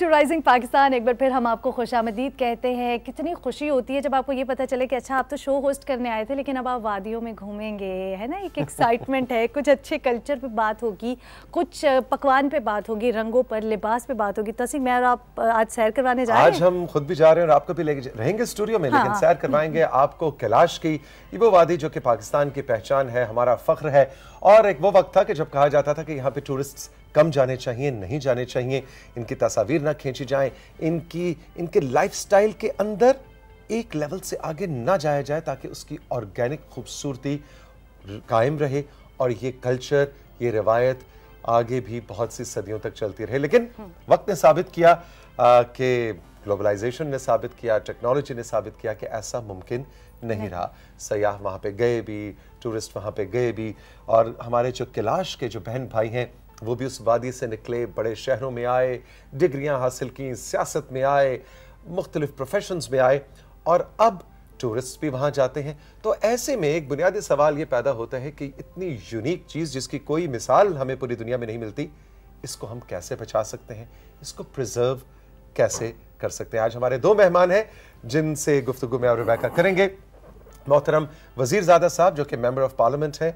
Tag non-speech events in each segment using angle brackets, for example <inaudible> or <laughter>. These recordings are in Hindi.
टू राइजिंग पाकिस्तान एक बार फिर हम आपको खुश आमदीद कहते हैं कितनी खुशी होती है जब आपको ये पता चले कि अच्छा आप तो शो होस्ट करने आए थे लेकिन अब आप वादियों में घूमेंगे है ना एक एक्साइटमेंट है कुछ अच्छे कल्चर पे बात होगी कुछ पकवान पे बात होगी रंगों पर लिबास पे बात होगी तसी मैं और आप आज सैर करवाने जा रहे हैं आज हम खुद भी जा रहे हैं और आपको भी लेके रहेंगे स्टूडियो में लेकिन हाँ। सैर करवाएंगे आपको कैलाश की वो वादी जो कि पाकिस्तान की पहचान है हमारा फख्र है और एक वो वक्त था कि जब कहा जाता था कि यहाँ पे टूरिस्ट कम जाने चाहिए नहीं जाने चाहिए इनकी तस्वीर ना खींची जाए इनकी इनके लाइफस्टाइल के अंदर एक लेवल से आगे ना जाया जाए ताकि उसकी ऑर्गेनिक खूबसूरती कायम रहे और ये कल्चर ये रिवायत आगे भी बहुत सी सदियों तक चलती रहे लेकिन वक्त ने साबित किया कि ग्लोबलाइजेशन ने साबित किया टेक्नोलॉजी ने साबित किया कि ऐसा मुमकिन नहीं रहा सयाह वहाँ पे गए भी टूरिस्ट वहाँ पे गए भी और हमारे जो कैलाश के जो बहन भाई हैं वो भी उस वादी से निकले बड़े शहरों में आए डिग्रियाँ हासिल की सियासत में आए मुख्तलिफ प्रोफेशंस में आए और अब टूरिस्ट भी वहाँ जाते हैं तो ऐसे में एक बुनियादी सवाल ये पैदा होता है कि इतनी यूनिक चीज़ जिसकी कोई मिसाल हमें पूरी दुनिया में नहीं मिलती इसको हम कैसे बचा सकते हैं इसको प्रिजर्व कैसे कर सकते हैं आज हमारे दो मेहमान हैं जिनसे गुफ्तगु में और रिबैका करेंगे मोहतरम वजीरजादा साहब जो कि मेम्बर ऑफ पार्लियामेंट हैं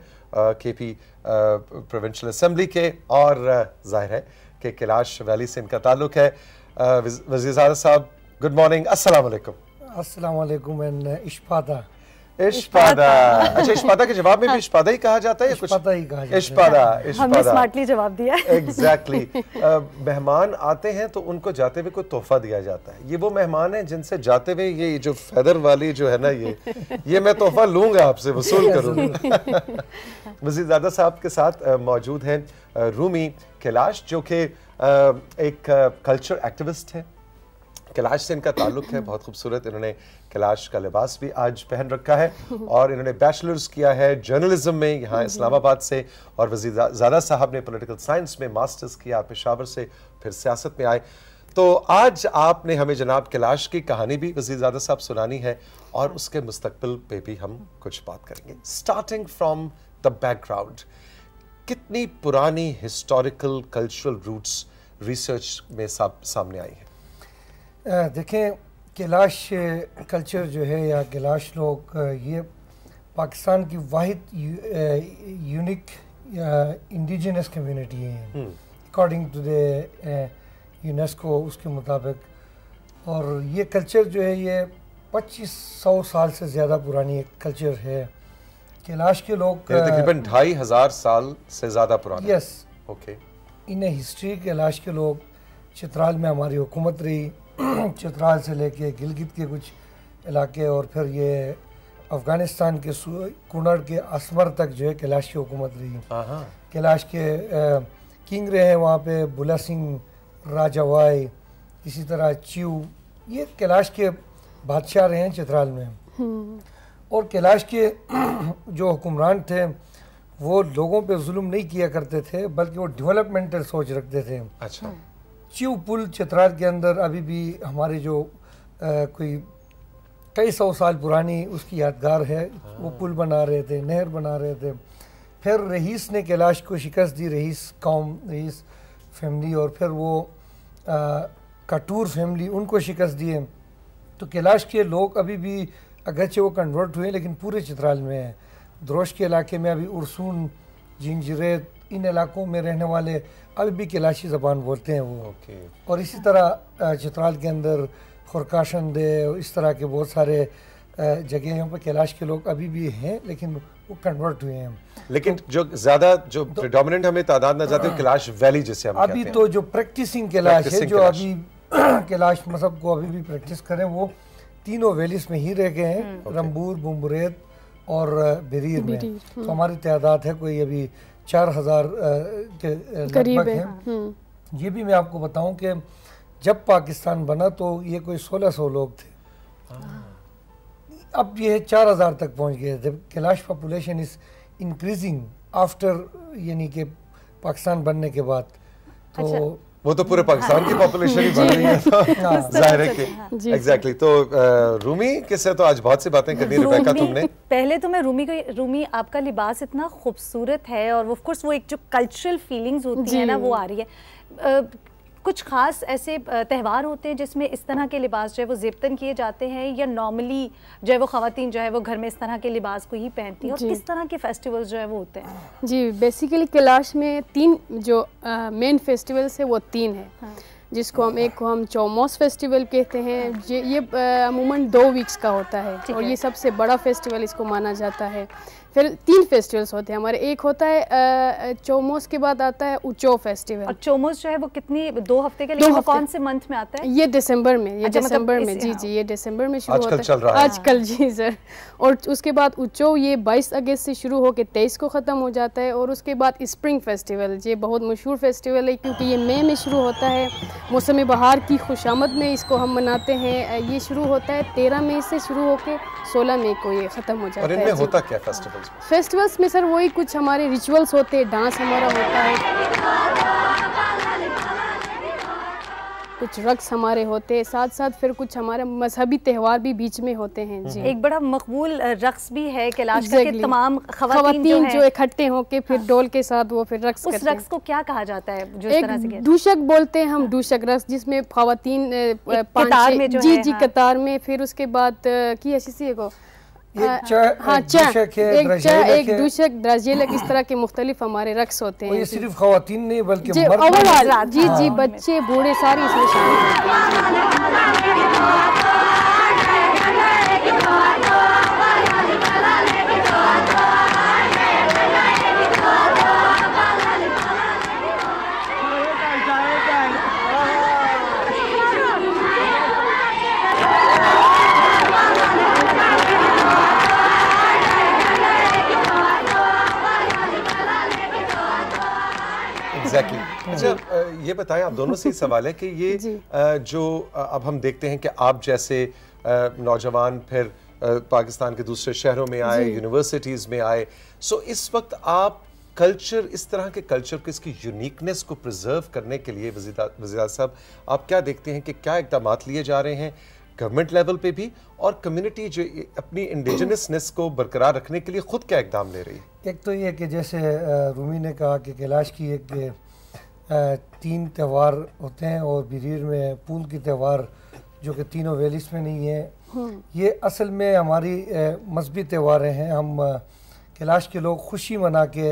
के पी प्रोविंशल असम्बली के और जाहिर है कि कैलाश वैली से इनका ताल्लुक है वजीरजादा साहब गुड मॉर्निंग असल असल एंड इशफादा इश्पादा अच्छा इश्पादा के जवाब में भी हाँ। इश्पादा ही कहा जाता है या कुछ ही कहा जाता इश्पादा हाँ, हमने स्मार्टली जवाब दिया एग्जैक्टली मेहमान आते हैं तो उनको जाते हुए कोई तोहफा दिया जाता है ये वो मेहमान है जिनसे जाते हुए ये जो फेदर वाली जो है ना ये ये मैं तोहफा लूंगा आपसे वसूल करूंगा दादा <laughs> साहब के साथ मौजूद हैं रूमी कैलाश जो कि एक कल्चर एक्टिविस्ट हैं कैलाश से इनका ताल्लुक है बहुत खूबसूरत इन्होंने कैलाश का लिबास भी आज पहन रखा है और इन्होंने बैचलर्स किया है जर्नलिज्म में यहाँ इस्लामाबाद से और वजीरजादा साहब ने पोलिटिकल साइंस में मास्टर्स किया पेशावर से फिर सियासत में आए तो आज आपने हमें जनाब कैलाश की कहानी भी वजीरजादा साहब सुनानी है और उसके मुस्तबिल पे भी हम कुछ बात करेंगे स्टार्टिंग फ्राम द बैकग्राउंड कितनी पुरानी हिस्टोरिकल कल्चरल रूट्स रिसर्च में सामने आई है देखें कैलाश कल्चर जो है या कैलाश लोग ये पाकिस्तान की वाहिद यूनिक इंडिजिनस कम्युनिटी है अकॉर्डिंग टू द यूनेस्को उसके मुताबिक और ये कल्चर जो है ये पच्चीस सौ साल से ज़्यादा पुरानी एक कल्चर है कैलाश के लोग तकरीबन ढाई हज़ार साल से ज़्यादा पुराना yes okay in history Kalash के लोग चित्राल में हमारी हुकूमत रही <clears throat> चित्राल से लेके गिलगित के कुछ इलाके और फिर ये अफ़गानिस्तान के कुनड़ के असमर तक जो है कैलाश की हुकूमत रही कैलाश के किंग रहे हैं वहाँ पे बुला सिंह राजा वाई इसी तरह च्यू ये कैलाश के बादशाह रहे हैं चित्राल में हम्म। और कैलाश के <clears throat> जो हुक्मरान थे वो लोगों पे जुल्म नहीं किया करते थे बल्कि वो डेवलपमेंटल सोच रखते थे अच्छा शिव पुल चित्राल के अंदर अभी भी हमारे जो आ, कोई कई सौ साल पुरानी उसकी यादगार है वो हाँ। पुल बना रहे थे नहर बना रहे थे फिर रईस ने कैलाश को शिकस्त दी रईस कौम रईस फैमिली और फिर वो कटूर फैमिली उनको शिकस्त दिए तो कैलाश के लोग अभी भी अगरचे वो कन्वर्ट हुए लेकिन पूरे चित्राल में हैं द्रोश के इलाके में अभी उर्सून जिंजरेत इन इलाकों में रहने वाले अरबी की लाशी जबान बोलते हैं वो okay. और इसी तरह चित्राल के अंदर खुरकाशन दे इस तरह के बहुत सारे यहाँ पर कैलाश के लोग अभी भी हैं लेकिन वो कन्वर्ट हुए हैं लेकिन तो, जो ज़्यादा जो तो, हमें तादाद नजर आती है हाँ। कैलाश वैली जैसे हम अभी तो जो प्रैक्टिसिंग कैलाश है जो अभी <clears throat> कैलाश मजहब को अभी भी प्रैक्टिस करें वो तीनों वैलीस में ही रह गए हैं हम्म। रंबूर बुमरेत और बेरीर में हम्म। तो हमारी तादाद है कोई अभी चार हज़ार के लगभग हैं हाँ। हम्म। ये भी मैं आपको बताऊं कि जब पाकिस्तान बना तो ये कोई सोलह सौ लोग थे अब ये चार हज़ार तक पहुंच गए जब Kalash population is increasing after यानी कि पाकिस्तान बनने के बाद तो अच्छा। वो तो पूरे पाकिस्तान की पॉपुलेशन ही बन रही है हाँ, जाहिर है कि एग्जैक्टली हाँ, तो रूमी किससे तो आज बहुत सी बातें करनी रिबेका तुमने पहले तो मैं रूमी को रूमी आपका लिबास इतना खूबसूरत है और ऑफ कोर्स वो एक जो कल्चरल फीलिंग्स होती है ना वो आ रही है कुछ ख़ास ऐसे त्यौहार होते हैं जिसमें इस तरह के लिबास जो है वो जेबतन किए जाते हैं या नॉर्मली जो है वो खातन जो है वो घर में इस तरह के लिबास को ही पहनती हैं और किस तरह के फेस्टिवल जो है वो होते हैं जी बेसिकली कैलाश में तीन जो मेन फेस्टिवल्स है वो तीन है हाँ। जिसको हम एक को हम चौमोस फेस्टिवल कहते हैं हाँ। ये ये अमूमन दो वीक्स का होता है और ये सबसे बड़ा फेस्टिवल इसको माना जाता है फिर तीन फेस्टिवल्स होते हैं हमारे एक होता है चोमोस के बाद आता है उचो फेस्टिवल और चोमोस जो है वो कितनी दो हफ्ते के लिए हफ्ते। कौन से मंथ में आता है ये दिसंबर में ये अच्छा, मतलब दिसंबर मतलब में जी जी ये हाँ। दिसंबर में शुरू होता चल रहा है आजकल जी सर और उसके बाद उचो ये 22 अगस्त से शुरू होकर तेईस को ख़त्म हो जाता है और उसके बाद स्प्रिंग फेस्टिवल ये बहुत मशहूर फेस्टिवल है क्योंकि ये मई में शुरू होता है मौसम बहार की खुशामद में इसको हम मनाते हैं ये शुरू होता है तेरह मई से शुरू होकर सोलह मई को ये ख़त्म हो जाता है होता क्या फेस्टिवल फेस्टिवल्स में फेस्टिवल्स में सर वही कुछ हमारे रिचुअल्स होते हैं डांस हमारा होता है कुछ रक्स हमारे होते हैं साथ साथ फिर कुछ हमारे मजहबी त्यौहार भी बीच में होते हैं जी एक बड़ा मकबूल रक्स भी है कैलाश exactly. के तमाम खवातीन जो, इकट्ठे हो के फिर हाँ। के साथ वो फिर रक्स उस रक्स को क्या कहा जाता है जो एक तरह से दूषक बोलते हैं हम हाँ। दूषक रक्स जिसमें खातन जी जी कतार में फिर उसके बाद की ऐसी हाँ, हाँ एक एक दूशक ब्राजीलक इस तरह के मुख्तलिफ हमारे रक्स होते हैं ये सिर्फ खातन नहीं बल्कि जी जी हाँ। बच्चे बूढ़े सारे इसमें शामिल अच्छा ये बताएं आप दोनों से ही सवाल है कि ये <laughs> जो अब हम देखते हैं कि आप जैसे नौजवान फिर पाकिस्तान के दूसरे शहरों में आए यूनिवर्सिटीज़ में आए सो इस वक्त आप कल्चर इस तरह के कल्चर को इसकी यूनिकनेस को प्रिजर्व करने के लिए वजीरा साहब आप क्या देखते हैं कि क्या इकदाम लिए जा रहे हैं गवर्नमेंट लेवल पे भी और कम्युनिटी जो अपनी इंडिजनसनेस को बरकरार रखने के लिए ख़ुद क्या इकदाम ले रही है एक तो ये कि जैसे रूमी ने कहा कि कैलाश की एक तीन त्यौहार होते हैं और बिरीर में पूल की त्यौहार जो कि तीनों वैलीस में नहीं है हम्म। ये असल में हमारी मजहबी त्यौहारें हैं हम कैलाश के लोग खुशी मना के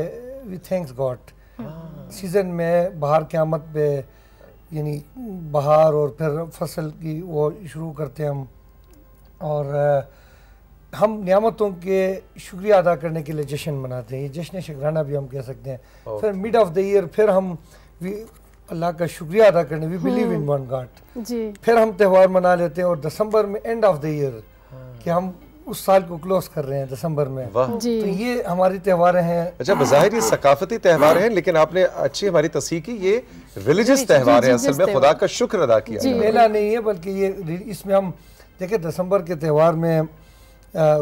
वी थैंक्स गॉड हाँ। सीज़न में बाहर के आमद पे यानी बाहर और फिर फसल की वो शुरू करते हैं हम और हम नियामतों के शुक्रिया अदा करने के लिए जश्न मनाते हैं ये जश्न शकराना भी हम कह सकते हैं फिर मिड ऑफ द ईयर फिर हम वी अल्लाह का शुक्रिया अदा करने we believe in one God फिर हम त्यौहार मना लेते हैं और दिसंबर में एंड ऑफ द ईयर कि हम उस साल को क्लोज कर रहे हैं दिसंबर में तो ये हमारे त्यौहार हैं अच्छा बाहिर ये सकाफती त्यौहार हैं लेकिन आपने अच्छी हमारी तस्हीर की ये रिलीजियस त्यौहार है असल में खुदा का शुक्र अदा किया जी मेला नहीं है बल्कि ये इसमें हम देखे दिसंबर के त्यौहार में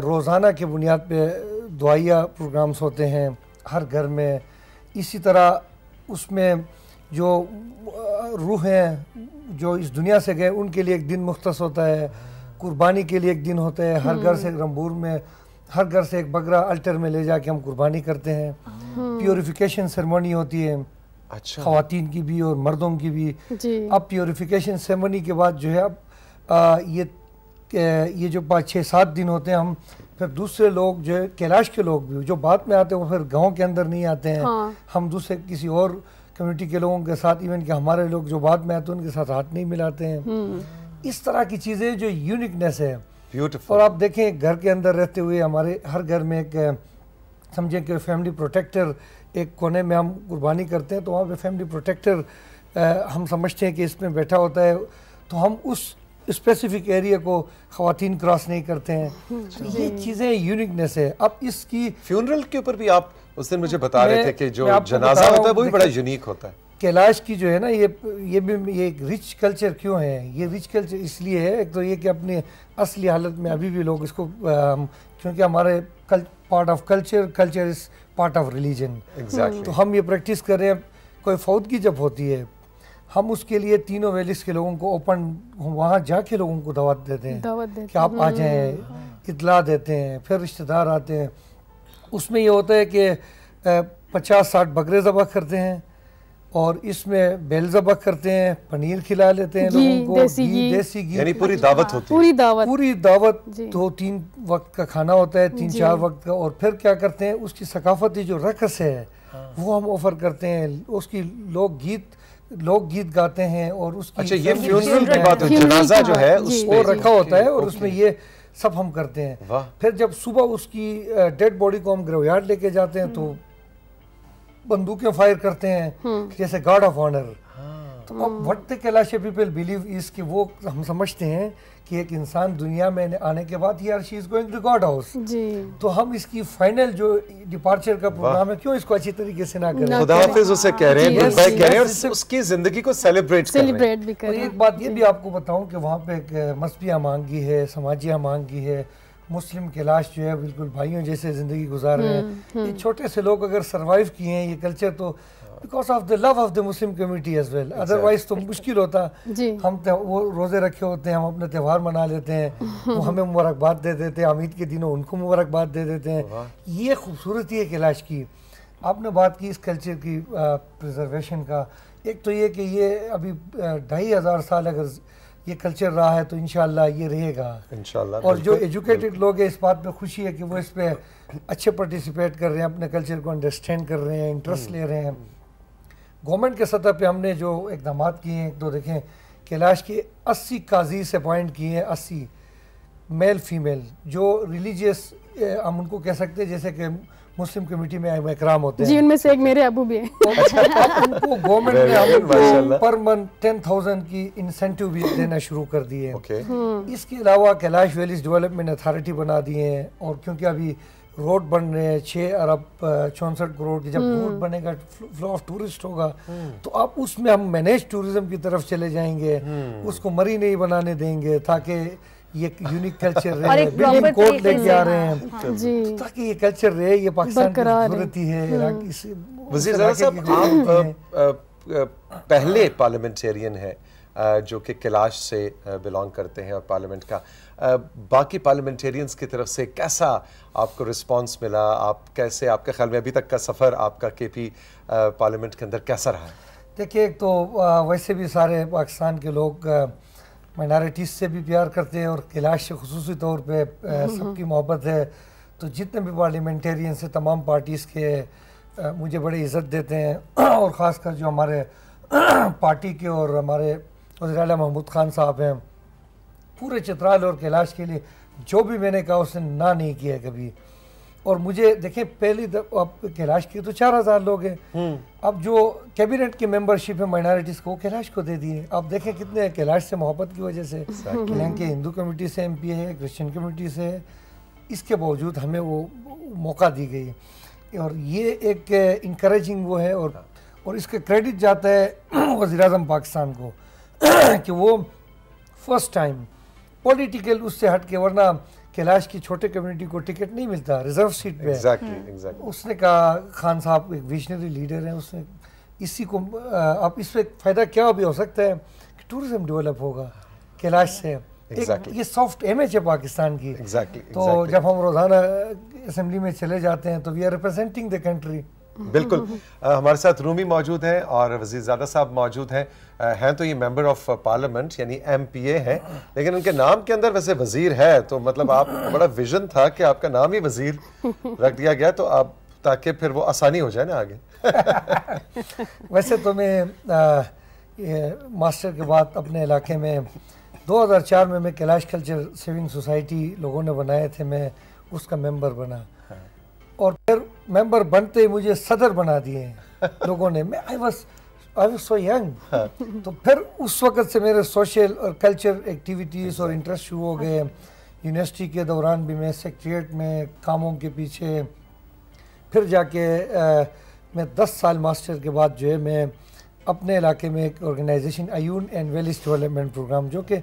रोज़ाना की बुनियाद पे दुआया प्रोग्राम्स होते हैं हर घर में इसी तरह उसमें जो रूह हैं जो इस दुनिया से गए उनके लिए एक दिन मुख्त होता है कुर्बानी के लिए एक दिन होता है हर घर से हम्म। रंबूर में हर घर से एक बगरा अल्टर में ले जाके हम कुर्बानी करते हैं प्योरीफिकेशन हाँ। सेरेमनी होती है अच्छा खातन की भी और मर्दों की भी अब प्योरीफिकेशन सेरेमनी के बाद जो है अब आ, ये ये जो पाँच छः सात दिन होते हैं हम फिर दूसरे लोग जो है कैलाश के लोग भी जो बाद में आते हैं वो फिर गांव के अंदर नहीं आते हैं हाँ। हम दूसरे किसी और कम्युनिटी के लोगों के साथ इवन कि हमारे लोग जो बाद में आते हैं उनके साथ हाथ नहीं मिलाते हैं हम्म। इस तरह की चीज़ें जो यूनिकनेस है ब्यूटीफुल और आप देखें घर के अंदर रहते हुए हमारे हर घर में एक समझें कि फैमिली प्रोटेक्टर एक कोने में हम कुर्बानी करते हैं तो वहाँ पे फैमिली प्रोटेक्टर हम समझते हैं कि इसमें बैठा होता है तो हम उस स्पेसिफिक एरिया को खातन क्रॉस नहीं करते हैं हम्म। तो ये चीज़ें यूनिकनेस है अब इसकी फ्यूनरल के ऊपर भी आप उस दिन मुझे बता रहे थे कि जो जनाजा होता है वो भी बड़ा यूनिक होता है कैलाश की जो है ना ये ये भी ये रिच कल्चर क्यों है ये रिच कल्चर इसलिए है एक तो ये कि अपने असली हालत में अभी भी लोग इसको क्योंकि हमारे कल part of culture culture is part of religion exact तो हम ये प्रैक्टिस कर रहे हैं कोई फौदगी जब होती है हम उसके लिए तीनों वैलीज के लोगों को ओपन वहाँ जाके लोगों को दावत देते हैं देते कि आप आ जाए हम्म। इतला देते हैं फिर रिश्तेदार आते हैं उसमें ये होता है कि पचास साठ बकरे ज़बह करते हैं और इसमें बेल जबह करते हैं पनीर खिला लेते हैं लोगों को देसी घी यानी पूरी दावत होती है पूरी दावत पूरी दावत दो तो तीन वक्त का खाना होता है तीन चार वक्त का और फिर क्या करते हैं उसकी सकाफती जो रकस है हाँ। वो हम ऑफर करते हैं उसकी लोक गीत लोक गीत गाते हैं और उसकी अच्छा ये फ्यूनरल की बात है जनाजा जो है वो रखा होता है और उसमें ये सब हम करते हैं फिर जब सुबह उसकी डेड बॉडी को हम ग्रेवयार्ड लेके जाते हैं तो बंदूकें फायर करते हैं हम्म। जैसे गार्ड ऑफ ऑनर तो अब what the Kalash people believe is कि वो हम समझते हैं कि एक इंसान दुनिया में आने के बाद यार she is going to God house तो हम इसकी फाइनल जो डिपार्चर का प्रोग्राम है क्यों इसको अच्छी तरीके से ना करें खुदा हाफिज उसे कह रहे हैं भाई कह रहे हैं और उसकी जिंदगी को सेलिब्रेट सेलिब्रेट भी करें एक बात ये भी आपको बताऊं कि वहां पे एक मजहबी मांगी है समाजी मांगी है मुस्लिम कैलाश जो है बिल्कुल भाइयों जैसे ज़िंदगी गुजार रहे हैं हम्म, ये हम्म। छोटे से लोग अगर सर्वाइव किए हैं ये कल्चर तो because of the love of the Muslim community as well otherwise तो मुश्किल होता हम वो रोज़े रखे होते हैं हम अपने त्यौहार मना लेते हैं वो <laughs> हमें मुबारकबाद दे देते हैं अमीद के दिनों उनको मुबारकबाद दे देते हैं ये खूबसूरती है कैलाश की आपने बात की इस कल्चर की प्रिजर्वेशन का एक तो ये कि ये अभी ढाई हज़ार साल अगर ये कल्चर रहा है तो इन ये रहेगा इन और जो एजुकेटेड लोग हैं इस बात में खुशी है कि वो इस पर अच्छे पार्टिसिपेट कर रहे हैं अपने कल्चर को अंडरस्टैंड कर रहे हैं इंटरेस्ट हम्म। ले रहे हैं गवर्नमेंट के सतह पे हमने जो इकदाम किए हैं एक दो देखें कैलाश के अस्सी काजी से अपॉइंट किए हैं अस्सी मेल फीमेल जो रिलीजियस हम उनको कह सकते हैं जैसे कि मुस्लिम कमेटी में इकराम होते हैं जी से एक मेरे अबू भी हैं अच्छा, तो उनको गवर्नमेंट ने पर मंथ टेन थाउजेंड की इंसेंटिव भी देना शुरू कर दिए okay. हम्म। इसके अलावा कैलाश वैलीज डेवलपमेंट अथॉरिटी बना दिए हैं और क्योंकि अभी रोड बन रहे हैं छः अरब चौंसठ करोड़ की जब हम्म। रोड बनेगा फ्लो ऑफ टूरिस्ट होगा हम्म। तो अब उसमें हम मैनेज टूरिज्म की तरफ चले जाएंगे हम्म। उसको मरी नहीं बनाने देंगे ताकि ये यूनिक कल्चर <laughs> रहे बिल्डिंग कोड लेके आ रहे हैं हाँ, तो ताकि ये कल्चर रहे ये पाकिस्तान की खूबसूरती है पहले पार्लियामेंटेरियन है जो कि कैलाश से बिलोंग करते हैं और पार्लियामेंट का बाकी पार्लियामेंटेरियंस की तरफ से कैसा आपको रिस्पांस मिला आप कैसे आपके ख्याल में अभी तक का सफ़र आपका के पी पार्लियामेंट के अंदर कैसा रहा देखिए एक तो वैसे भी सारे पाकिस्तान के लोग माइनॉरिटीज़ से भी प्यार करते हैं और कैलाश से खसूस तौर पर हम्म, हम्म। सबकी मोहब्बत है तो जितने भी पार्लियामेंटेरियंस हैं तमाम पार्टीज़ के मुझे बड़ी इज़्ज़त देते हैं और ख़ास कर जो हमारे <clears throat> पार्टी के और हमारे वजी महमूद खान साहब हैं पूरे चित्राल और कैलाश के लिए जो भी मैंने कहा उसने ना नहीं किया कभी और मुझे देखें पहली अब कैलाश के तो चार हज़ार लोग हैं हम्म। अब जो कैबिनेट की मेंबरशिप है माइनॉरिटीज़ को कैलाश को दे दिए अब देखें कितने कैलाश से मोहब्बत की वजह से के हिंदू कम्युनिटी से एम है क्रिश्चियन कम्युनिटी से है इसके बावजूद हमें वो मौका दी गई और ये एक इंक्रेजिंग वो है और और इसका क्रेडिट जाता है <clears throat> वजीर पाकिस्तान को <clears throat> कि वो फर्स्ट टाइम पॉलिटिकल उससे हट के वरना कैलाश की छोटे कम्युनिटी को टिकट नहीं मिलता रिजर्व सीट पे exactly, हम्म। exactly. उसने कहा खान साहब एक विजनरी लीडर हैं उसने इसी को आप इस पर फ़ायदा क्या भी हो सकता है कि टूरिज्म डेवलप होगा कैलाश से exactly. एक ये सॉफ्ट इमेज है पाकिस्तान की exactly, तो exactly. जब हम रोज़ाना असम्बली में चले जाते हैं तो we are representing the country बिल्कुल आ, <laughs> हमारे साथ रूमी मौजूद हैं और ज़्यादा साहब मौजूद हैं हैं तो ये मेंबर ऑफ पार्लियामेंट यानी एमपीए हैं लेकिन उनके नाम के अंदर वैसे वजीर है तो मतलब आप बड़ा विजन था कि आपका नाम ही वजीर <laughs> रख दिया गया तो आप ताकि फिर वो आसानी हो जाए ना आगे <laughs> वैसे तो मैं मास्टर के बाद अपने इलाके में 2004 में मैं कैलाश कल्चर सेविंग सोसाइटी लोगों ने बनाए थे मैं उसका मेंबर बना हाँ। और फिर मेंबर बनते ही मुझे सदर बना दिए <laughs> लोगों ने मैं I was I was so young तो फिर उस वक़्त से मेरे सोशल और कल्चर एक्टिविटीज़ और इंटरेस्ट शुरू हो गए यूनिवर्सिटी के दौरान भी मैं सेक्रट्रिएट में कामों के पीछे फिर जाके आ, मैं 10 साल मास्टर के बाद जो है मैं अपने इलाके में एक organization Ayun and valleys development programme जो कि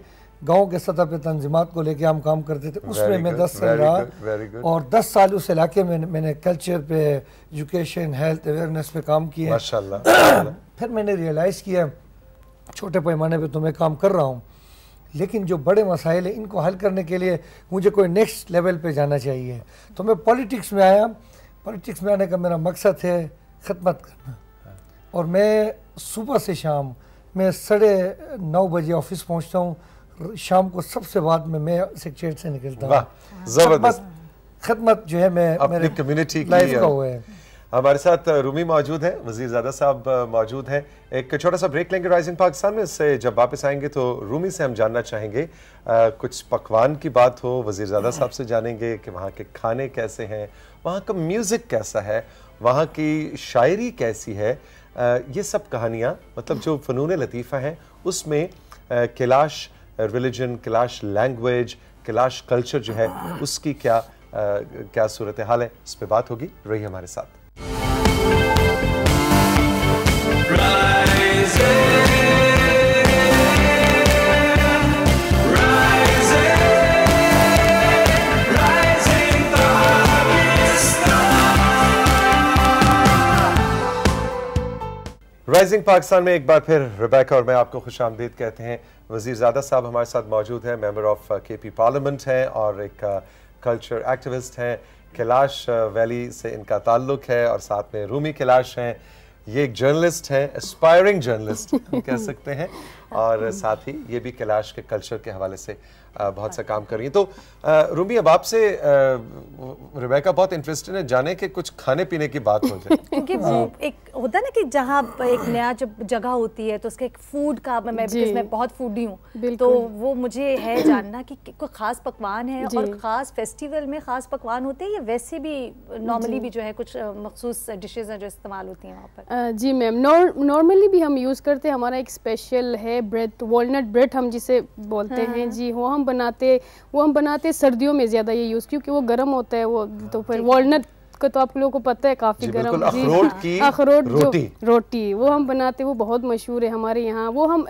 गांव के सतह पे तंजीमत को लेके हम काम करते थे उसमें मैं दस साल रहा और दस साल उस इलाके में मैंने कल्चर पे एजुकेशन हेल्थ अवेयरनेस पे काम किए <clears throat> फिर मैंने रियलाइज़ किया छोटे पैमाने पे तो मैं काम कर रहा हूँ लेकिन जो बड़े मसाइल हैं इनको हल करने के लिए मुझे कोई नेक्स्ट लेवल पर जाना चाहिए तो मैं पॉलिटिक्स में आया पॉलिटिक्स में आने का मेरा मकसद है खदमत करना हाँ। और मैं सुबह से शाम मैं साढ़े नौ बजे ऑफिस पहुँचता हूँ शाम को सबसे बाद में मैं सेक्रेट से निकलता हूँ हाँ। जबरदस्त खदमत जो है मैं अपनी कम्युनिटी की हुआ है हमारे साथ रूमी मौजूद हैं वजीर ज़्यादा साहब मौजूद हैं एक छोटा सा ब्रेक लेंगे राइजिंग पाकिस्तान में इससे जब वापस आएंगे तो रूमी से हम जानना चाहेंगे आ, कुछ पकवान की बात हो वजीर ज़्यादा साहब से जानेंगे कि वहाँ के खाने कैसे हैं वहाँ का म्यूज़िक कैसा है वहाँ की शायरी कैसी है आ, ये सब कहानियाँ मतलब जो फ़नून लतीफ़ा हैं उसमें Kalash religion Kalash language Kalash culture जो है उसकी क्या क्या सूरत हाल है इस पर बात होगी रही हमारे साथ राइजिंग पाकिस्तान में एक बार फिर रिबैका और मैं आपको खुश आमदीद कहते हैं वजीर ज़्यादा साहब हमारे साथ मौजूद हैं member of K P parliament हैं और एक कल्चर uh, एक्टिविस्ट हैं कैलाश वैली uh, से इनका ताल्लुक है और साथ में रूमी कैलाश हैं ये एक जर्नलिस्ट हैं एस्पायरिंग जर्नलिस्ट कह <laughs> सकते हैं और साथ ही ये भी कैलाश के कल्चर के हवाले से बहुत सा काम कर रही हैं तो रूमी अब आपसे रिबेका बहुत इंटरेस्टेड है जाने के कुछ खाने पीने की बात हो जाए <laughs> क्योंकि हाँ। एक होता है ना कि जहाँ एक नया जब जगह होती है तो उसके एक फूड का मैं मैं बहुत फूडी हूँ तो वो मुझे है जानना कि कोई ख़ास पकवान है और ख़ास फेस्टिवल में ख़ास पकवान होते हैं या वैसे भी नॉर्मली भी जो है कुछ मखसूस डिशेज़ हैं जो इस्तेमाल होती हैं वहाँ पर जी मैम नॉर्मली भी हम यूज़ करते हैं हमारा एक स्पेशल है ब्रेड वॉलट ब्रेड हम जिसे बोलते हाँ। हैं जी वो हम बनाते वो हम बनाते सर्दियों में ज़्यादा ये यूज़ क्योंकि वो गर्म होता है वो तो फिर वॉलनट का तो आप लोगों को पता है काफ़ी गर्म अखरोट हाँ। की अखरोट रोटी रोटी वो हम बनाते वो बहुत मशहूर है हमारे यहाँ वो हम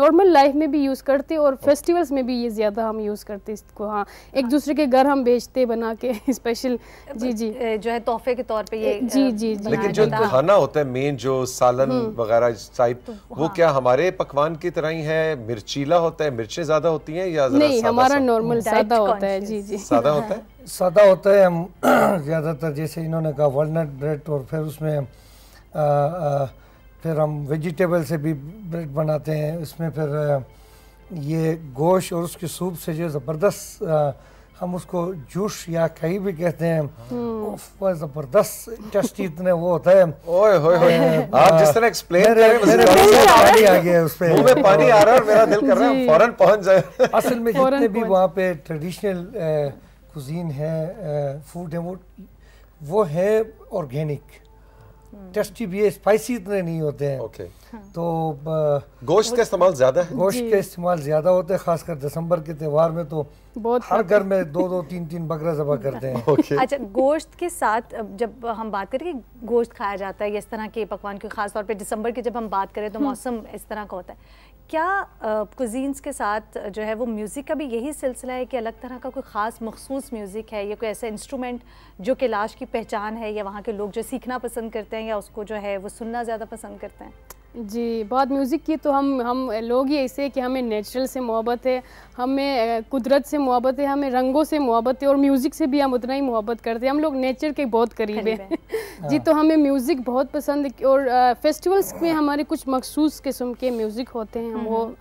नॉर्मल लाइफ में भी यूज़ करते और फेस्टिवल्स में भी ये ज़्यादा हम यूज़ करते इसको हाँ एक हाँ। दूसरे के घर हम भेजते बना के <laughs> स्पेशल जी जी जो है तोहफे के तौर पर ये जी जी जी लेकिन जो खाना होता है मेन जो सालन हम्म। वगैरह टाइप तो वो हाँ। क्या हमारे पकवान की तरह ही है मिर्चीला होता है मिर्चे ज़्यादा होती है या नहीं हमारा नॉर्मल ज्यादा होता है जी जी ज्यादा <laughs> होता है सादा होता है हम <clears throat> ज़्यादातर जैसे इन्होंने कहा वालनट ब्रेड और फिर उसमें आ, आ, फिर हम वेजिटेबल से भी ब्रेड बनाते हैं उसमें फिर ये गोश्त और उसके सूप से जो ज़बरदस्त हम उसको जूस या कहीं भी कहते हैं हम्म। वह जबरदस्त टेस्टी इतने वो होता है ओए होए होए आप जिस तरह एक्सप्लेन कर रहे हैं मेरे पानी आ गया उस पे मुंह में पानी आ रहा है और मेरा दिल कर रहा है फौरन पहुंच जाए असल में जितने भी वहाँ पे ट्रेडिशनल कुजीन है फूड है वो वो है ऑर्गेनिक हम्म। टेस्टी भी है स्पाइसी इतने नहीं होते हैं ओके okay. हाँ। तो गोश्त का इस्तेमाल ज्यादा है गोश्त का इस्तेमाल ज्यादा होता है खासकर दिसंबर के त्यौहार में तो बहुत हर घर में दो दो तीन तीन बकरा जबा <laughs> करते हैं okay. अच्छा गोश्त के साथ जब हम बात करें गोश्त खाया जाता है इस तरह के पकवान के खासतौर पर दिसंबर की जब हम बात करें तो हम्म। मौसम इस तरह का होता है क्या कुजीन्स के साथ जो है वो म्यूज़िक का भी यही सिलसिला है कि अलग तरह का कोई ख़ास मखसूस म्यूज़िक है या कोई ऐसा इंस्ट्रूमेंट जो कि लाश की पहचान है या वहाँ के लोग जो सीखना पसंद करते हैं या उसको जो है वो सुनना ज़्यादा पसंद करते हैं जी बहुत म्यूज़िक की तो हम हम लोग ही ऐसे कि हमें नेचुरल से मोहब्बत है हमें कुदरत से मोहब्बत है हमें रंगों से मोहब्बत है और म्यूज़िक से भी हम उतना ही मोहब्बत करते हैं हम लोग नेचर के बहुत करीब हैं <laughs> जी तो हमें म्यूज़िक बहुत पसंद और फेस्टिवल्स में हमारे कुछ मखसूस किस्म के म्यूज़िक होते हैं हम हम्म, वो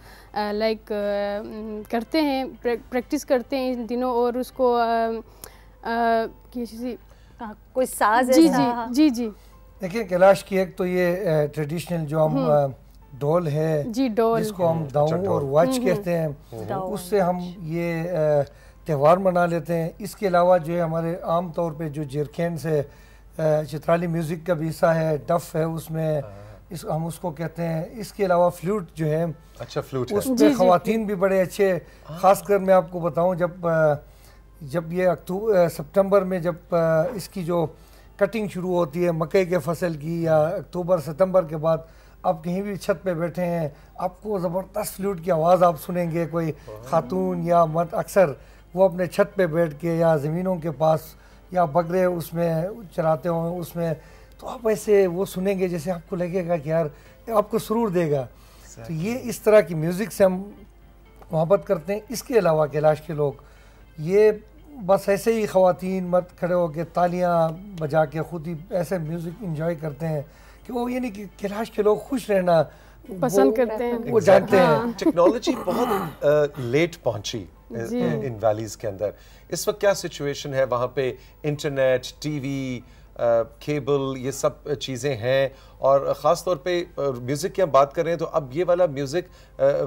लाइक हम्म। करते हैं प्रैक्टिस करते हैं इन दिनों और उसको किसी हाँ, कोई साज जी जी जी जी देखिए कैलाश की एक तो ये ट्रेडिशनल जो हम डोल हम्म। है जी डोल जिसको हम हम्म, अच्छा, हम्म, दाऊ और वाच कहते हैं उससे हम ये त्यौहार मना लेते हैं इसके अलावा जो है हमारे आम तौर पे जो जेरखेंस है चित्राली म्यूज़िक का भी हिस्सा है डफ है उसमें हाँ। इस हम उसको कहते हैं इसके अलावा फ्लूट जो है अच्छा फ्लूट उसमें खातन भी बड़े अच्छे हाँ। खासकर मैं आपको बताऊँ जब जब ये अक्टूबर सितंबर में जब इसकी जो कटिंग शुरू होती है मकई के फसल की या अक्टूबर सितंबर के बाद आप कहीं भी छत पे बैठे हैं आपको ज़बरदस्त फ्लूट की आवाज़ आप सुनेंगे कोई खातून या मत अक्सर वो अपने छत पे बैठ के या ज़मीनों के पास या बकरे उसमें चराते हों उसमें तो आप ऐसे वो सुनेंगे जैसे आपको लगेगा कि यार आपको सुरूर देगा तो ये इस तरह की म्यूज़िक से हम मोहब्बत करते हैं इसके अलावा कैलाश के लोग ये बस ऐसे ही खातन मत खड़े होकर तालियाँ बजा के खुद ही ऐसे म्यूज़िक इंजॉय करते हैं कि वो ये नहीं कि कैलाश के लोग खुश रहना पसंद करते हैं वो जानते हैं टेक्नोलॉजी हाँ। बहुत लेट पहुंची इन वैलीज के अंदर इस वक्त क्या सिचुएशन है वहाँ पे इंटरनेट टीवी केबल ये सब चीज़ें हैं और ख़ास तौर पे म्यूज़िक की हम बात कर रहे हैं तो अब ये वाला म्यूज़िक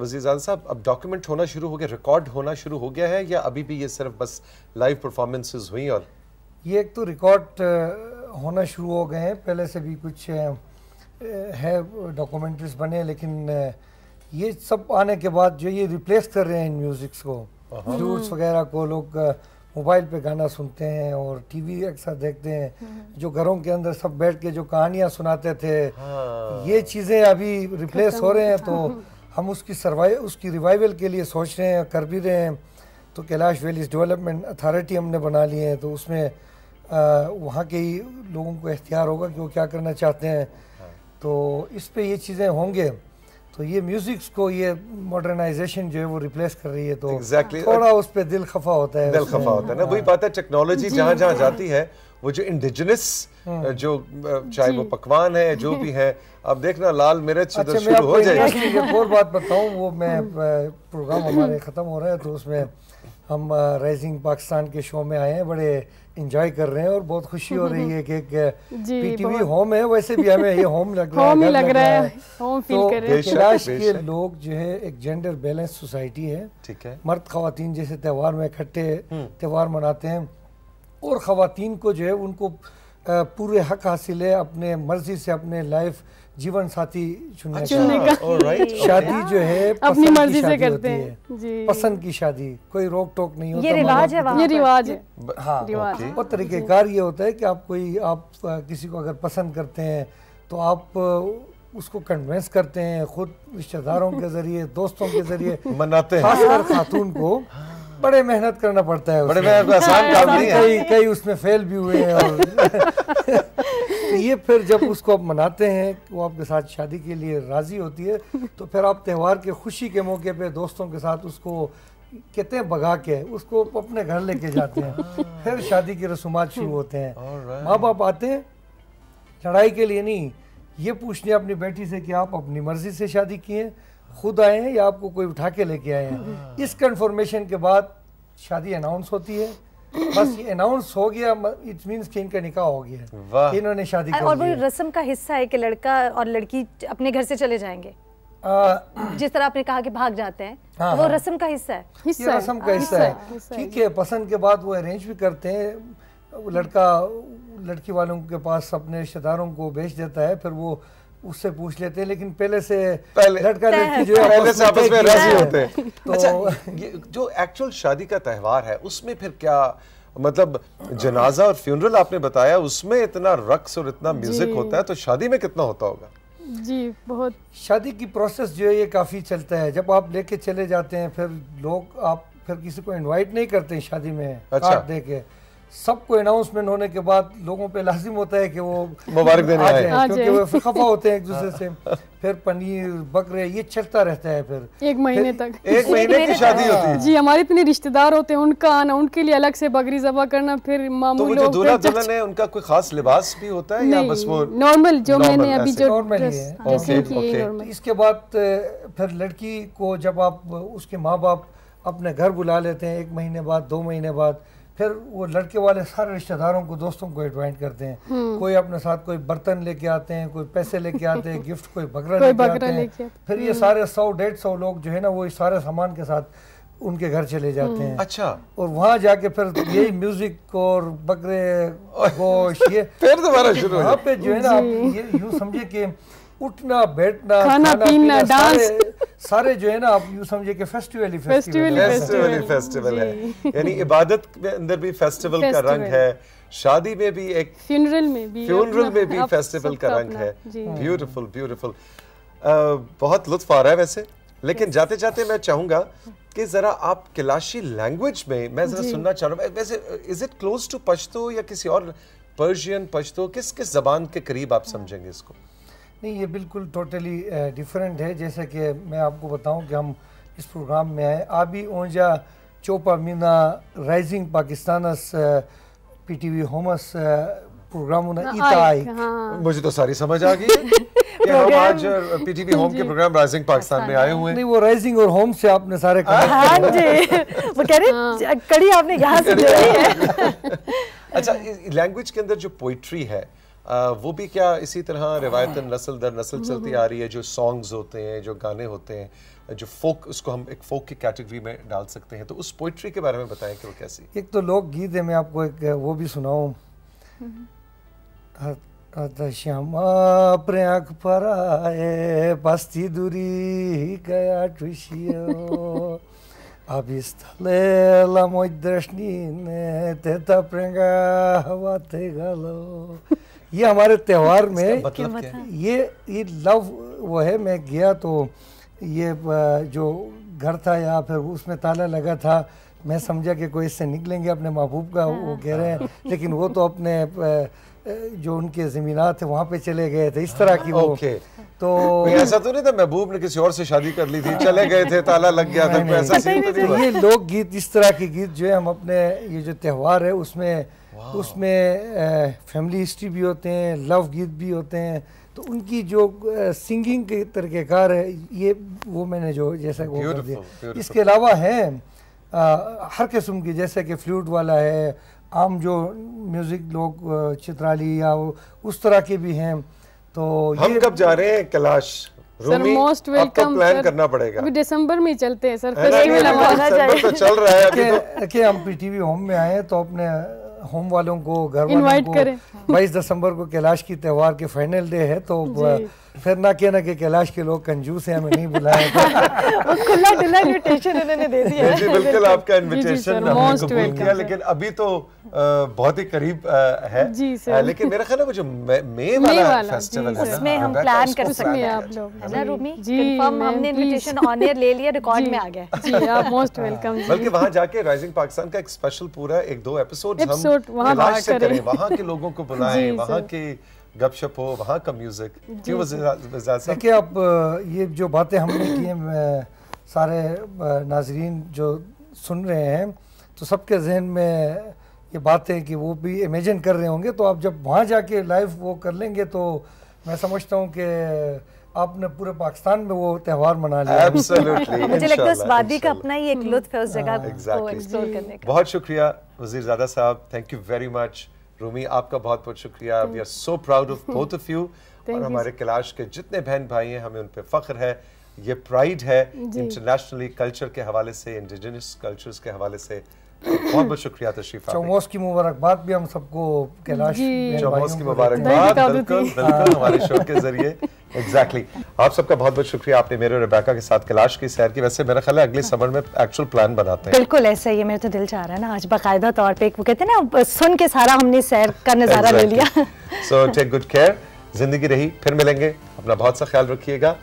वजीज़ाल साहब अब डॉक्यूमेंट होना शुरू हो गया रिकॉर्ड होना शुरू हो गया है या अभी भी ये सिर्फ बस लाइव परफॉर्मेंसेस हुई और ये एक तो रिकॉर्ड होना शुरू हो गए हैं पहले से भी कुछ है डॉक्यूमेंट्रीज बने लेकिन ये सब आने के बाद जो ये रिप्लेस कर रहे हैं इन म्यूज़िक्स को फ्लूट्स वगैरह को लोग मोबाइल पे गाना सुनते हैं और टीवी अक्सर देखते हैं जो घरों के अंदर सब बैठ के जो कहानियाँ सुनाते थे हाँ। ये चीज़ें अभी रिप्लेस हो रहे हैं तो <laughs> हम उसकी सर्वाइव उसकी रिवाइवल के लिए सोच रहे हैं कर भी रहे हैं तो कैलाश वैलीज डेवलपमेंट अथॉरिटी हमने बना ली है तो उसमें वहाँ के ही लोगों को इख्तियार होगा कि वो क्या करना चाहते हैं हाँ। तो इस पर ये चीज़ें होंगे तो ये म्यूजिक्स को ये मॉडर्नाइजेशन जो है वो रिप्लेस कर रही है तो exactly. थोड़ा उस पर दिल खफा होता है दिल खफा होता है ना वही बात है टेक्नोलॉजी जहाँ जहाँ जाती है वो जो इंडिजिनस हम्म। जो चाहे वो पकवान है जो भी है अब देखना लाल मिर्च अच्छा, तो शुरू हो जाएगी एक और बात बताऊँ वो मैं प्रोग्राम हमारे ख़त्म हो रहा है तो उसमें हम राइजिंग पाकिस्तान के शो में आए हैं बड़े इंजॉय कर रहे हैं और बहुत खुशी हो रही है कि एक पीटीवी होम है वैसे भी हमें ये होम लग रहा है लग, रहा है होम तो फील कर रहे हैं लोग जो है एक जेंडर बैलेंस सोसाइटी है ठीक है मर्द खातन जैसे त्यौहार में इकट्ठे हम्म। त्यौहार मनाते हैं और खातन को जो है उनको पूरे हक हासिल है अपने मर्जी से अपने लाइफ जीवन साथी चुनने अच्छा, का right, <laughs> शादी जो है अपनी मर्जी से करते हैं जी पसंद की शादी कोई रोक टोक नहीं होता ये रिवाज है ये हाँ, रिवाज है हाँ और तरीकेकार ये होता है कि आप कोई आप किसी को अगर पसंद करते हैं तो आप उसको कन्विंस करते हैं खुद रिश्तेदारों के जरिए <laughs> दोस्तों के जरिए मनाते हैं खासकर खातून को हाँ। बड़े मेहनत करना पड़ता है बड़े मेहनत आसान <laughs> काम नहीं है कई कई उसमें फेल भी हुए हैं <laughs> ये फिर जब उसको आप मनाते हैं वो आपके साथ शादी के लिए राज़ी होती है तो फिर आप त्यौहार के खुशी के मौके पे दोस्तों के साथ उसको कहते हैं भगा के उसको अपने घर लेके जाते हैं <laughs> फिर शादी की रसूमात शुरू होते हैं माँ बाप आते हैं लड़ाई के लिए नहीं ये पूछने अपनी बेटी से कि आप अपनी मर्जी से शादी किए खुद आए हैं या आपको कोई उठा के लेके आए हैं हाँ। इस कन्फर्मेशन के बाद शादी अनाउंस होती है बस ये अनाउंस हो गया इट मींस कि इनका निकाह हो गया इन्होंने शादी कर और वो रस्म का हिस्सा है कि लड़का और लड़की अपने घर से चले जाएंगे आ, जिस तरह आपने कहा कि भाग जाते हैं हाँ, तो वो हाँ। रस्म का हिस्सा है हिस्सा ये रस्म का हिस्सा है ठीक है पसंद के बाद वो अरेंज भी करते हैं लड़का लड़की वालों के पास अपने रिश्तेदारों को भेज देता है फिर वो उससे पूछ लेते हैं लेकिन पहले से पहले लड़का लड़की जो पहले से आपस में राजी होते हैं तो अच्छा ये जो एक्चुअल शादी का त्यौहार है उसमें फिर क्या मतलब जनाजा और फ्यूनरल आपने बताया उसमें इतना रक्स और इतना म्यूजिक होता है तो शादी में कितना होता होगा जी बहुत शादी की प्रोसेस जो है ये काफ़ी चलता है जब आप लेके चले जाते हैं फिर लोग आप फिर किसी को इनवाइट नहीं करते शादी में अच्छा। दे के सबको अनाउंसमेंट होने के बाद लोगों पे लाजिम होता है कि वो मुबारक देने आ आए क्योंकि वो खफा होते हैं एक दूसरे से हाँ। फिर पनीर बकरे ये चलता रहता है फिर एक महीने तक एक महीने की शादी होती है जी हमारे इतने रिश्तेदार होते हैं उनका आना उनके लिए अलग से बकरी जबा करना फिर मामूल तो लोग दूल्हा दुल्हन है उनका कोई खास लिबास भी होता है या बस वो नॉर्मल जो मैंने अभी जो नॉर्मल है हाँ, तो इसके बाद फिर लड़की को जब आप उसके माँ बाप अपने घर बुला लेते हैं एक महीने बाद दो महीने बाद फिर वो लड़के वाले सारे रिश्तेदारों को दोस्तों को इन्वाइट करते हैं हम्म। कोई अपने साथ कोई बर्तन लेके आते हैं कोई पैसे लेके आते हैं <laughs> गिफ्ट कोई बकरा लेके आते हैं फिर ये हम्म। सारे सौ डेढ़ सौ लोग जो है ना वो इस सारे सामान के साथ उनके घर चले जाते हम्म। हैं अच्छा और वहाँ जाके फिर यही म्यूजिक और बकरे <laughs> गोश ये फिर दोबारा शुरू वहाँ पे जो है ना आप ये यूँ समझे कि उठना बैठना खाना, पीना, डांस सारे, जो है ना आप यू समझे कि फेस्टिवल ही फेस्टिवल फेस्टिवल ही फेस्टिवल है यानी इबादत के अंदर भी फेस्टिवल का रंग है शादी में भी एक फ्यूनरल में भी फ्यूनरल में भी फेस्टिवल का रंग है ब्यूटीफुल ब्यूटीफुल बहुत लुत्फ आ रहा है वैसे लेकिन जाते जाते मैं चाहूंगा कि जरा आप कैलाशी लैंग्वेज में मैं जरा सुनना चाह रहा हूँ वैसे is it close to Pashto या किसी और पर्शियन पश्तो किस किस जबान के करीब आप समझेंगे इसको नहीं ये बिल्कुल टोटली डिफरेंट uh, है जैसा कि मैं आपको बताऊं कि हम इस प्रोग्राम में आए आबी ओंजा चोपा मीना rising Pakistan's P T V home's programme हाँ। मुझे तो सारी समझ आ गई <laughs> कि हम आज पीटीवी uh, होम <laughs> के प्रोग्राम राइजिंग पाकिस्तान में आए हुए हैं नहीं वो राइजिंग और होम से आपने सारे <laughs> हाँ जी वो कह रहे हाँ। कड़ी आपने यहाँ से अच्छा लैंग्वेज के अंदर जो पोइट्री है वो भी क्या इसी तरह रिवायतन नस्ल दर नस्ल चलती आ रही है जो सॉन्ग्स होते हैं जो गाने होते हैं जो फोक उसको हम एक फोक की कैटेगरी में डाल सकते हैं तो उस पोइट्री के बारे में बताएं कि वो कैसी एक तो लोक गीत है मैं आपको एक वो भी सुनाऊँ हम्म। श्यामा प्रयाग पर आए बस्ती दूरी गया <laughs> ने तेता प्रेंगा हवा ते गलो ये हमारे त्यौहार में मतलब ये ये लव वो है मैं गया तो ये जो घर था या फिर उसमें ताला लगा था मैं समझा कि कोई इससे निकलेंगे अपने महबूब का वो हाँ। कह रहे हैं लेकिन वो तो अपने जो उनके ज़मीनात थे वहाँ पे चले गए थे इस तरह की वो ओके तो ऐसा तो नहीं था महबूब ने किसी और से शादी कर ली थी चले गए थे ताला लग गया था ऐसा सीन तो ये लोकगीत इस तरह की गीत जो है हम अपने ये जो त्यौहार है उसमें उसमें फैमिली हिस्ट्री भी होते हैं लव गीत भी होते हैं तो उनकी जो सिंगिंग के तरीक़ेकार है ये वो मैंने जो जैसा वो कर दिया इसके अलावा हैं हर किस्म की जैसे कि फ्लूट वाला है आम जो म्यूज़िक लोग चित्राली या उस तरह के भी हैं तो हम ये कब जा रहे हैं Kalash sir most welcome plan करना पड़ेगा अभी दिसंबर में चलते हैं सर फेस्टिवल तो चल रहा है कि तो। हम पीटीवी होम में आए तो अपने होम वालों को घर वालों को बाईस दिसंबर को कैलाश की त्यौहार के फाइनल डे है तो फिर ना कहना कि कैलाश के लोग कंजूस हैं हमें नहीं बुलाया <laughs> खुला डुला इनविटेशन इन्होंने दे दिया है जी बिल्कुल आपका इनविटेशन हमने कबूल किया लेकिन अभी तो बहुत ही करीब है जी सर लेकिन मेरा ख्याल है वो जो मई वाला फेस्टिवल है उसमें हम प्लान कर सकते हैं आप लोग है ना रूमी कंफर्म हमने इनविटेशन ऑन एयर ले लिया रिकॉर्ड में आ गया <laughs> जी आप मोस्ट वेलकम बल्कि वहां जाके राइजिंग पाकिस्तान का एक स्पेशल पूरा एक दो एपिसोड हम वहां के लोगों को <laughs> बुलाएं वहां के गपशप हो वहाँ का म्यूज़िक क्यों देखिए अब ये जो बातें हमने की हैं सारे नाजरीन जो सुन रहे हैं तो सबके जहन में ये बातें कि वो भी इमेजिन कर रहे होंगे तो आप जब वहाँ जाके लाइव वो कर लेंगे तो मैं समझता हूँ कि आपने पूरे पाकिस्तान में वो त्यौहार मना लिया <laughs> मुझे लगता है वादी का अपना ही एक हम्म। लुत्फ है उस जगह हाँ, को एक्सप्लोर करने का बहुत शुक्रिया ज़ादा साहब thank you very much Rumi आपका बहुत बहुत शुक्रिया we are so proud of both of you और हमारे कैलाश के जितने बहन भाई हैं हमें उन पर फ़ख्र है ये प्राइड है इंटरनेशनली कल्चर के हवाले से इंडिजिनस कल्चर्स के हवाले से बहुत बहुत शुक्रिया तशरीफ चौमोस की मुबारकबाद भी हम सबको कैलाश चौमोस की मुबारकबाद बिल्कुल बिल्कुल हाँ। हमारे शो के जरिए एग्जैक्टली exactly. आप सबका बहुत बहुत शुक्रिया आपने मेरे और रिबेका के साथ कैलाश की सैर की वैसे मेरा ख्याल है अगले समर में एक्चुअल प्लान बनाते हैं बिल्कुल ऐसा ही है मेरा तो दिल चाह रहा है ना आज बाकायदा तौर पे एक वो कहते हैं ना सुन के सारा हमने सैर का नज़ारा exactly. ले लिया सो टेक गुड केयर जिंदगी रही फिर मिलेंगे अपना बहुत सा ख्याल रखिएगा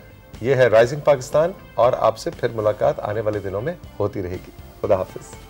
ये है राइजिंग पाकिस्तान और आपसे फिर मुलाकात आने वाले दिनों में होती रहेगी खुदा हाफिज़